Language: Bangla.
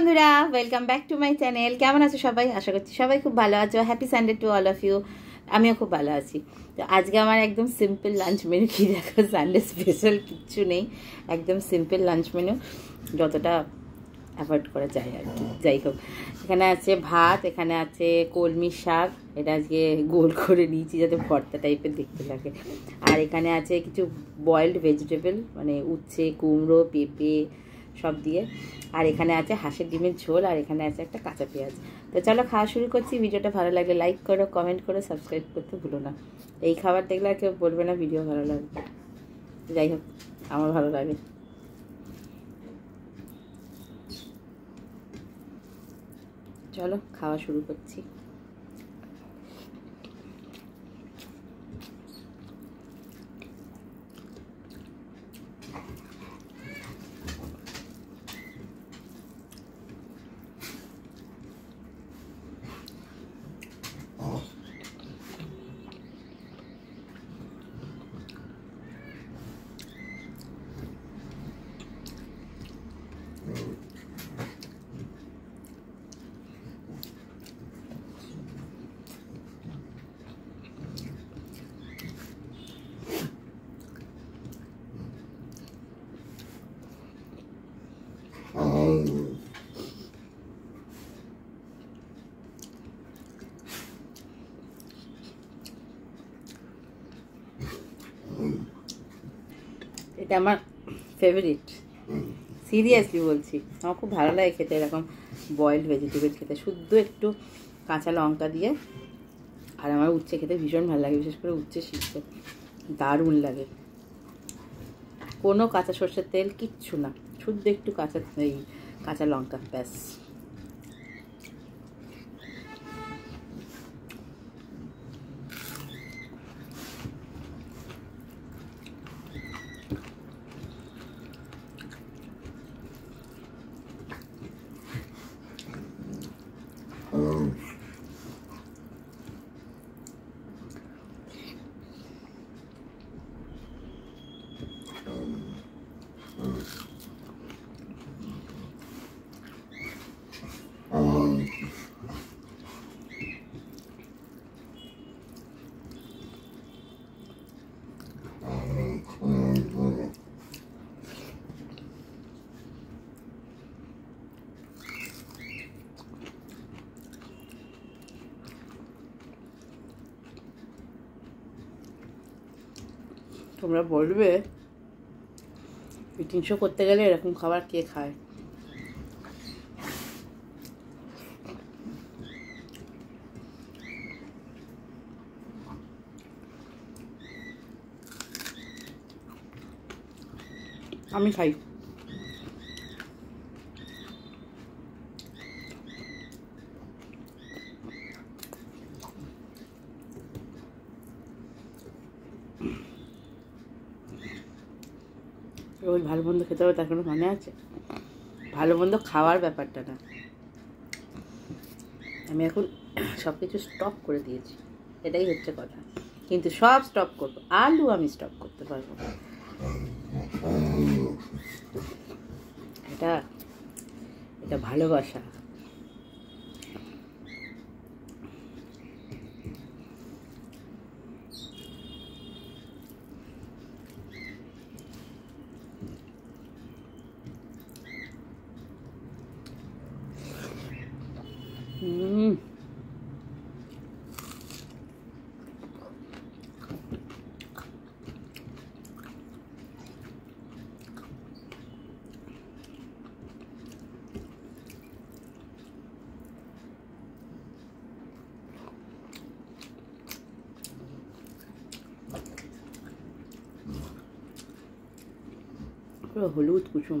বন্ধুরা welcome back to my channel কেমন আছো সবাই আশা করছি সবাই খুব ভালো আছো happy Sunday to all of you আমিও খুব ভালো আছি তো আজকে আমার একদম সিম্পল লাঞ্চ মেনু কি দেখো সানডে স্পেশাল কিচ্ছু নেই একদম সিম্পল লাঞ্চ মেনু যতটা অ্যাভয়েড করা যায় আর কি যাই হোক এখানে আছে ভাত এখানে আছে কলমি শাক এটা আজকে গোল করে নিয়েছি যাতে ভর্তা টাইপের দেখতে লাগে আর এখানে আছে কিছু বয়েলড ভেজিটেবল মানে উচ্ছে কুমড়ো পেঁপে সব দিয়ে আর এখানে আছে হাঁসের ডিমের ঝোল আর এখানে আছে একটা কাঁচা পেঁয়াজ তো চলো খাওয়া শুরু করছি ভিডিওটা ভালো লাগলে লাইক করো কমেন্ট করো সাবস্ক্রাইব করতে ভুলো না এই খাবার দেখলে আর কেউ বলবে না ভিডিও ভালো লাগবে যাই হোক আমার ভালো লাগে চলো খাওয়া শুরু করছি এটা আমার ফেভারিট সিরিয়াসলি বলছি আমার খুব ভালো লাগে খেতে এরকম বয়েলড ভেজিটেবল খেতে শুদ্ধ একটু কাঁচা লঙ্কা দিয়ে আর আমার উচ্ছে খেতে ভীষণ ভালো লাগে বিশেষ করে উচ্ছে শিখতে দারুণ লাগে কোনো কাঁচা সর্ষের তেল কিচ্ছু না শুদ্ধ একটু কাঁচা এই Catalan långt তোমরা বলবে শো করতে গেলে এরকম খাবার কে খায় আমি খাই রোজ ভালো মন্দ খেতে হবে তার কোনো মনে আছে ভালো মন্দ খাওয়ার ব্যাপারটা না আমি এখন সব কিছু স্টপ করে দিয়েছি এটাই হচ্ছে কথা কিন্তু সব স্টপ করব আলু আমি স্টপ করতে পারবো এটা এটা ভালোবাসা হলুদ কুসুম